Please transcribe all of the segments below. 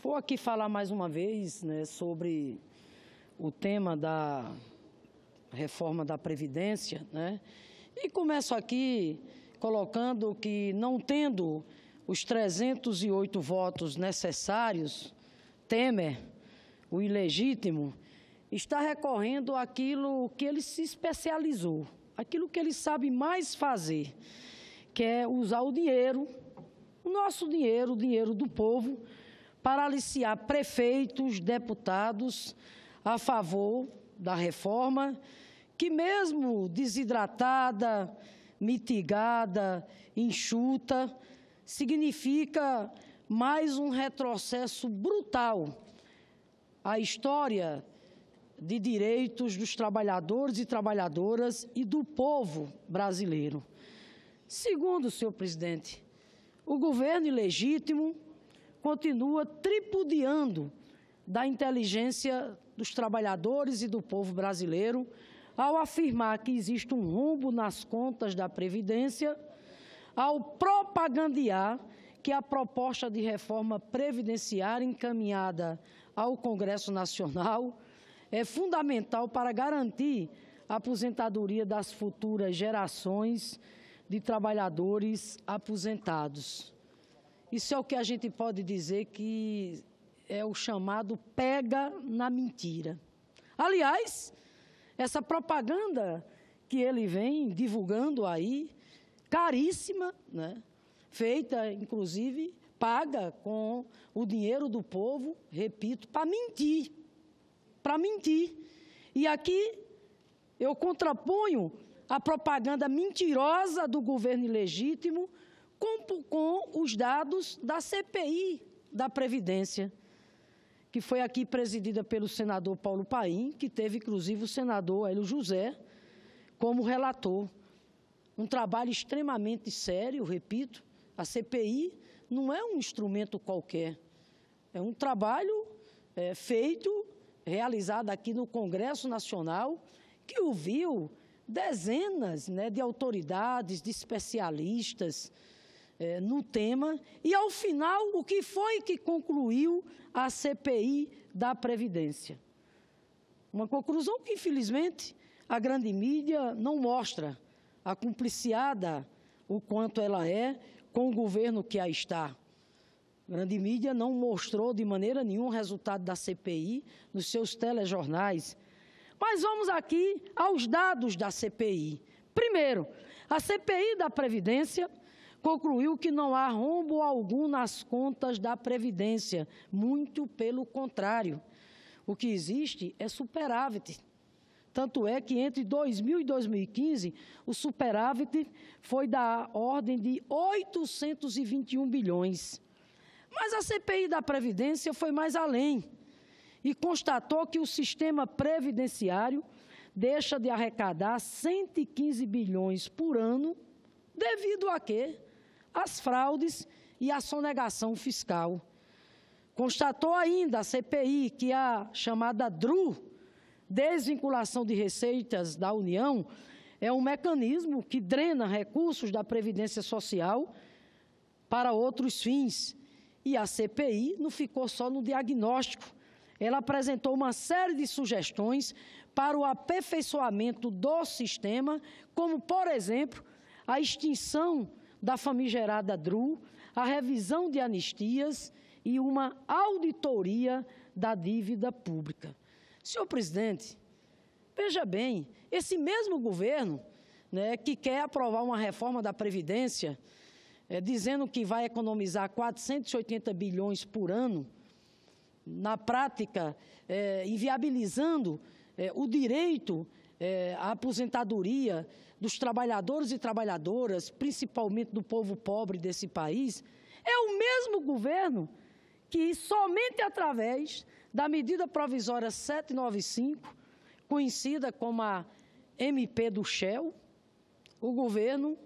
Vou aqui falar mais uma vez né, sobre o tema da reforma da Previdência, né? E começo aqui colocando que, não tendo os 308 votos necessários, Temer, o ilegítimo, está recorrendo àquilo que ele se especializou, aquilo que ele sabe mais fazer, que é usar o dinheiro, o nosso dinheiro, o dinheiro do povo, para aliciar prefeitos, deputados a favor da reforma, que mesmo desidratada, mitigada, enxuta, significa mais um retrocesso brutal à história de direitos dos trabalhadores e trabalhadoras e do povo brasileiro. Segundo, senhor presidente, o governo ilegítimo continua tripudiando da inteligência dos trabalhadores e do povo brasileiro ao afirmar que existe um rombo nas contas da Previdência, ao propagandear que a proposta de reforma previdenciária encaminhada ao Congresso Nacional é fundamental para garantir a aposentadoria das futuras gerações de trabalhadores aposentados. Isso é o que a gente pode dizer que é o chamado pega na mentira. Aliás, essa propaganda que ele vem divulgando aí, caríssima, né? feita inclusive paga com o dinheiro do povo, repito, para mentir, para mentir. E aqui eu contraponho a propaganda mentirosa do governo ilegítimo como com os dados da CPI da Previdência, que foi aqui presidida pelo senador Paulo Paim, que teve inclusive o senador Hélio José como relator. Um trabalho extremamente sério, repito, a CPI não é um instrumento qualquer, é um trabalho é, feito, realizado aqui no Congresso Nacional, que ouviu dezenas né, de autoridades, de especialistas, é, no tema e, ao final, o que foi que concluiu a CPI da Previdência. Uma conclusão que, infelizmente, a grande mídia não mostra, a cumpliciada o quanto ela é com o governo que a está. A grande mídia não mostrou de maneira nenhuma o resultado da CPI nos seus telejornais. Mas vamos aqui aos dados da CPI. Primeiro, a CPI da Previdência concluiu que não há rombo algum nas contas da Previdência, muito pelo contrário. O que existe é superávit. Tanto é que entre 2000 e 2015, o superávit foi da ordem de 821 bilhões. Mas a CPI da Previdência foi mais além e constatou que o sistema previdenciário deixa de arrecadar 115 bilhões por ano, devido a quê? as fraudes e a sonegação fiscal. Constatou ainda a CPI que é a chamada DRU, desvinculação de receitas da União, é um mecanismo que drena recursos da Previdência Social para outros fins. E a CPI não ficou só no diagnóstico. Ela apresentou uma série de sugestões para o aperfeiçoamento do sistema, como, por exemplo, a extinção da famigerada DRU, a revisão de anistias e uma auditoria da dívida pública. Senhor presidente, veja bem, esse mesmo governo né, que quer aprovar uma reforma da Previdência, é, dizendo que vai economizar 480 bilhões por ano, na prática, é, inviabilizando é, o direito é, à aposentadoria dos trabalhadores e trabalhadoras, principalmente do povo pobre desse país, é o mesmo governo que somente através da medida provisória 795, conhecida como a MP do Shell, o governo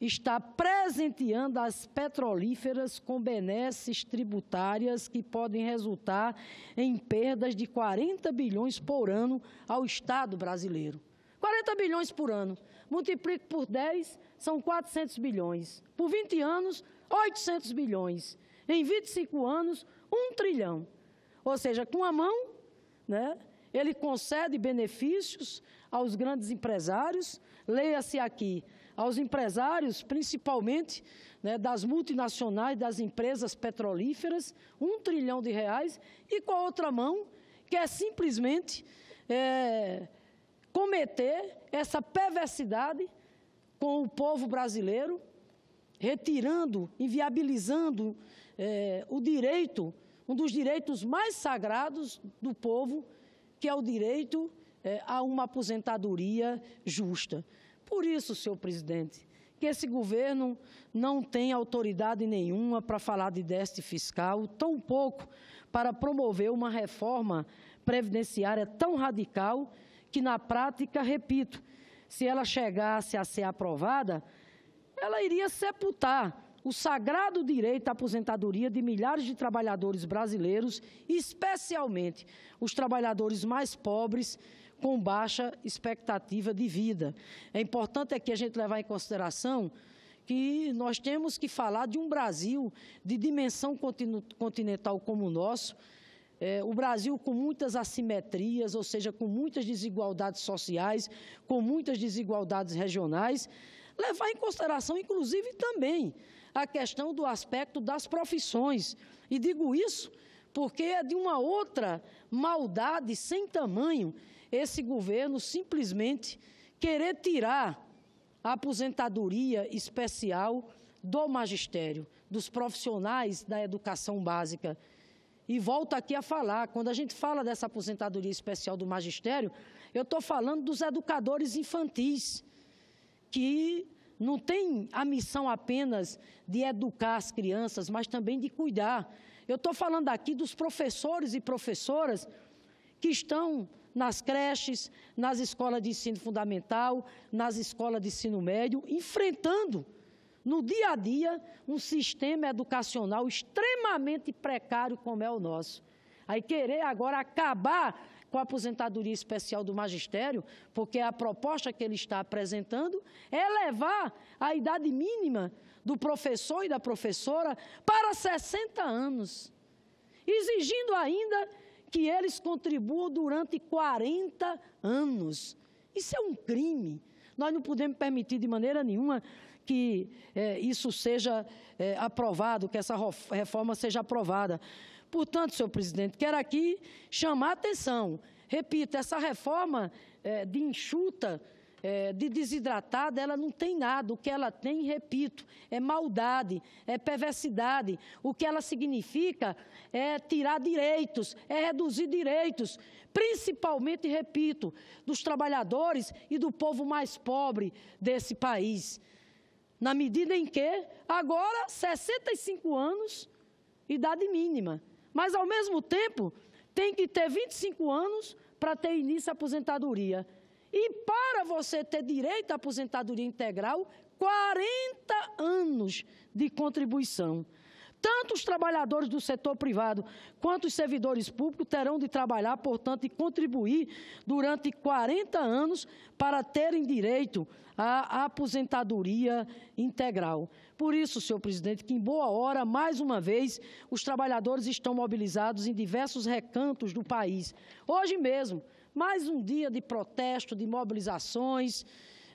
está presenteando as petrolíferas com benesses tributárias que podem resultar em perdas de 40 bilhões por ano ao Estado brasileiro. 40 bilhões por ano. Multiplico por 10, são 400 bilhões. Por 20 anos, 800 bilhões. Em 25 anos, 1 trilhão. Ou seja, com a mão, né, ele concede benefícios aos grandes empresários, leia-se aqui, aos empresários, principalmente né, das multinacionais, das empresas petrolíferas, 1 trilhão de reais, e com a outra mão, que é simplesmente é, cometer essa perversidade com o povo brasileiro, retirando, inviabilizando eh, o direito, um dos direitos mais sagrados do povo, que é o direito eh, a uma aposentadoria justa. Por isso, senhor presidente, que esse governo não tem autoridade nenhuma para falar de déficit fiscal, tão pouco para promover uma reforma previdenciária tão radical que na prática, repito, se ela chegasse a ser aprovada, ela iria sepultar o sagrado direito à aposentadoria de milhares de trabalhadores brasileiros, especialmente os trabalhadores mais pobres com baixa expectativa de vida. É importante aqui a gente levar em consideração que nós temos que falar de um Brasil de dimensão continental como o nosso, é, o Brasil com muitas assimetrias, ou seja, com muitas desigualdades sociais, com muitas desigualdades regionais, levar em consideração, inclusive, também a questão do aspecto das profissões. E digo isso porque é de uma outra maldade sem tamanho esse governo simplesmente querer tirar a aposentadoria especial do magistério, dos profissionais da educação básica. E volto aqui a falar, quando a gente fala dessa aposentadoria especial do magistério, eu estou falando dos educadores infantis, que não têm a missão apenas de educar as crianças, mas também de cuidar. Eu estou falando aqui dos professores e professoras que estão nas creches, nas escolas de ensino fundamental, nas escolas de ensino médio, enfrentando no dia a dia, um sistema educacional extremamente precário como é o nosso. Aí querer agora acabar com a aposentadoria especial do magistério, porque a proposta que ele está apresentando é levar a idade mínima do professor e da professora para 60 anos, exigindo ainda que eles contribuam durante 40 anos. Isso é um crime. Nós não podemos permitir de maneira nenhuma que é, isso seja é, aprovado, que essa reforma seja aprovada. Portanto, senhor presidente, quero aqui chamar a atenção. Repito, essa reforma é, de enxuta, é, de desidratada, ela não tem nada. O que ela tem, repito, é maldade, é perversidade. O que ela significa é tirar direitos, é reduzir direitos, principalmente, repito, dos trabalhadores e do povo mais pobre desse país. Na medida em que, agora, 65 anos, idade mínima. Mas, ao mesmo tempo, tem que ter 25 anos para ter início à aposentadoria. E para você ter direito à aposentadoria integral, 40 anos de contribuição. Tanto os trabalhadores do setor privado quanto os servidores públicos terão de trabalhar, portanto, e contribuir durante 40 anos para terem direito à aposentadoria integral. Por isso, senhor presidente, que em boa hora, mais uma vez, os trabalhadores estão mobilizados em diversos recantos do país. Hoje mesmo, mais um dia de protesto, de mobilizações,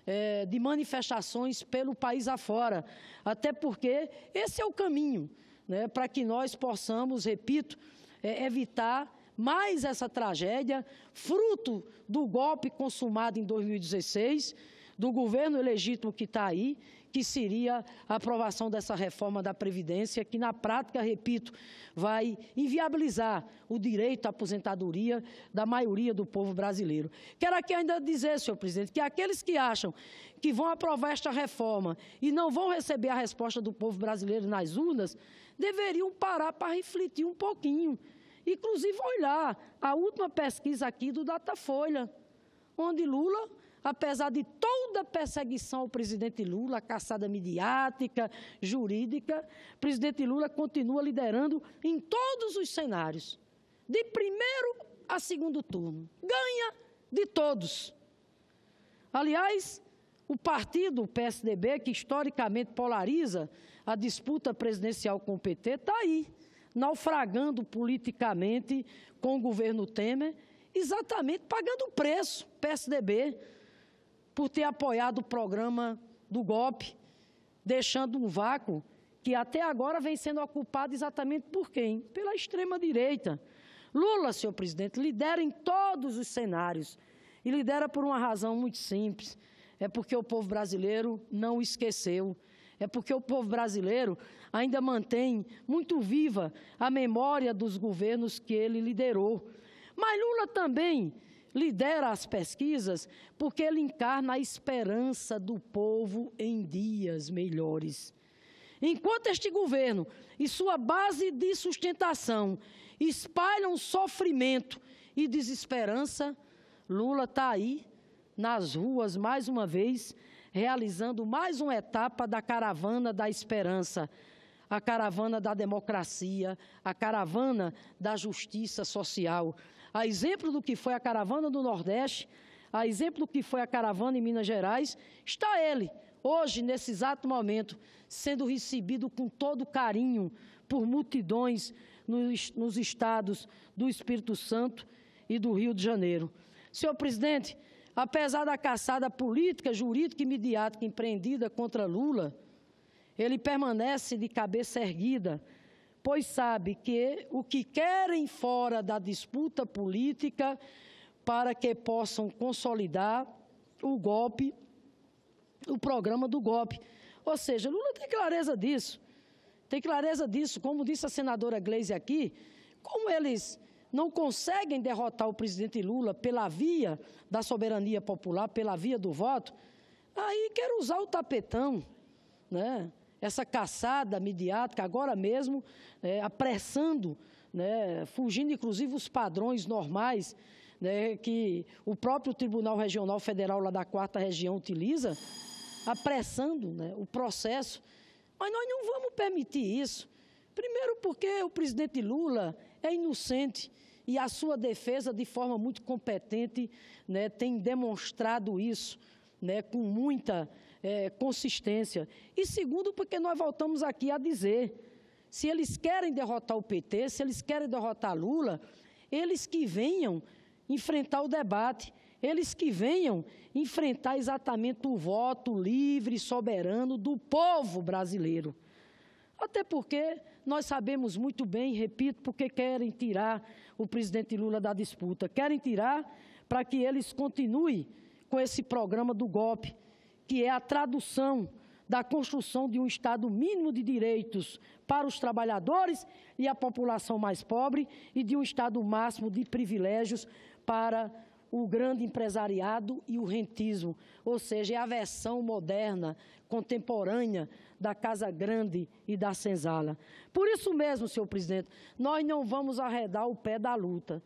eh, de manifestações pelo país afora. Até porque esse é o caminho né, para que nós possamos, repito, é, evitar mais essa tragédia, fruto do golpe consumado em 2016, do governo legítimo que está aí que seria a aprovação dessa reforma da Previdência, que na prática, repito, vai inviabilizar o direito à aposentadoria da maioria do povo brasileiro. Quero aqui ainda dizer, senhor presidente, que aqueles que acham que vão aprovar esta reforma e não vão receber a resposta do povo brasileiro nas urnas, deveriam parar para refletir um pouquinho. Inclusive, olhar a última pesquisa aqui do Datafolha, onde Lula apesar de toda a perseguição ao presidente Lula, a caçada midiática, jurídica, o presidente Lula continua liderando em todos os cenários, de primeiro a segundo turno. Ganha de todos. Aliás, o partido, PSDB, que historicamente polariza a disputa presidencial com o PT, está aí, naufragando politicamente com o governo Temer, exatamente pagando o preço. PSDB, por ter apoiado o programa do golpe, deixando um vácuo que até agora vem sendo ocupado exatamente por quem? Pela extrema-direita. Lula, senhor presidente, lidera em todos os cenários e lidera por uma razão muito simples: é porque o povo brasileiro não esqueceu. É porque o povo brasileiro ainda mantém muito viva a memória dos governos que ele liderou. Mas Lula também lidera as pesquisas porque ele encarna a esperança do povo em dias melhores. Enquanto este governo e sua base de sustentação espalham sofrimento e desesperança, Lula está aí nas ruas mais uma vez, realizando mais uma etapa da caravana da esperança, a caravana da democracia, a caravana da justiça social, a exemplo do que foi a caravana do Nordeste, a exemplo do que foi a caravana em Minas Gerais, está ele, hoje, nesse exato momento, sendo recebido com todo carinho por multidões nos, estados do Espírito Santo e do Rio de Janeiro. Senhor presidente, apesar da caçada política, jurídica e midiática empreendida contra Lula, ele permanece de cabeça erguida, pois sabe que o que querem fora da disputa política para que possam consolidar o golpe, o programa do golpe. Ou seja, Lula tem clareza disso. Tem clareza disso, como disse a senadora Gleisi aqui, como eles não conseguem derrotar o presidente Lula pela via da soberania popular, pela via do voto, aí quer usar o tapetão, né? essa caçada midiática agora mesmo, né, apressando, né, fugindo inclusive os padrões normais né, que o próprio Tribunal Regional Federal lá da Quarta Região utiliza, apressando né, o processo. Mas nós não vamos permitir isso. Primeiro porque o presidente Lula é inocente e a sua defesa, de forma muito competente, né, tem demonstrado isso né, com muita é, consistência. E segundo, porque nós voltamos aqui a dizer: se eles querem derrotar o PT, se eles querem derrotar Lula, eles que venham enfrentar o debate, eles que venham enfrentar exatamente o voto livre, soberano do povo brasileiro. Até porque nós sabemos muito bem, repito, porque querem tirar o presidente Lula da disputa. Querem tirar para que eles continuem com esse programa do golpe, que é a tradução da construção de um Estado mínimo de direitos para os trabalhadores e a população mais pobre e de um Estado máximo de privilégios para o grande empresariado e o rentismo, ou seja, é a versão moderna, contemporânea da Casa Grande e da Senzala. Por isso mesmo, senhor presidente, nós não vamos arredar o pé da luta.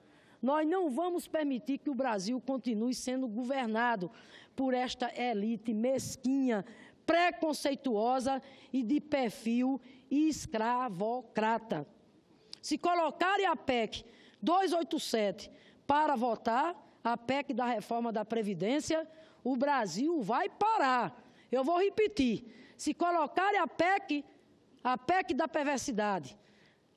Nós não vamos permitir que o Brasil continue sendo governado por esta elite mesquinha, preconceituosa e de perfil escravocrata. Se colocarem a PEC 287 para votar, a PEC da reforma da Previdência, o Brasil vai parar. Eu vou repetir. Se colocarem a PEC, a PEC da perversidade,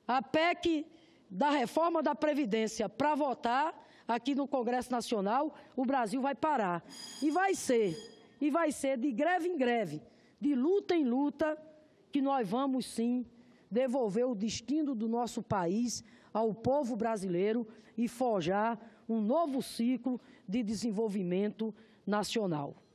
a PEC da reforma da Previdência para votar aqui no Congresso Nacional, o Brasil vai parar. E vai ser, e vai ser de greve em greve, de luta em luta, que nós vamos sim devolver o destino do nosso país ao povo brasileiro e forjar um novo ciclo de desenvolvimento nacional.